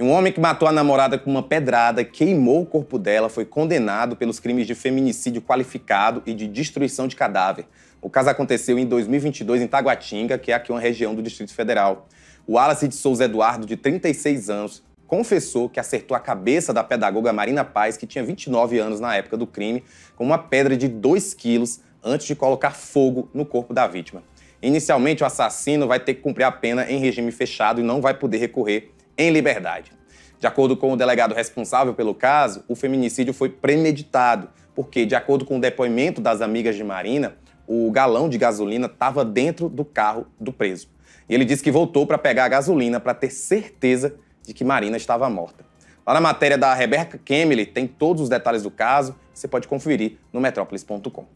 E um homem que matou a namorada com uma pedrada, queimou o corpo dela, foi condenado pelos crimes de feminicídio qualificado e de destruição de cadáver. O caso aconteceu em 2022 em Taguatinga, que é aqui uma região do Distrito Federal. O Wallace de Souza Eduardo, de 36 anos, confessou que acertou a cabeça da pedagoga Marina Paz, que tinha 29 anos na época do crime, com uma pedra de 2 quilos antes de colocar fogo no corpo da vítima. Inicialmente, o assassino vai ter que cumprir a pena em regime fechado e não vai poder recorrer em liberdade. De acordo com o delegado responsável pelo caso, o feminicídio foi premeditado, porque, de acordo com o depoimento das amigas de Marina, o galão de gasolina estava dentro do carro do preso. E ele disse que voltou para pegar a gasolina para ter certeza de que Marina estava morta. Lá na matéria da Rebeca Kemily tem todos os detalhes do caso, você pode conferir no metrópolis.com.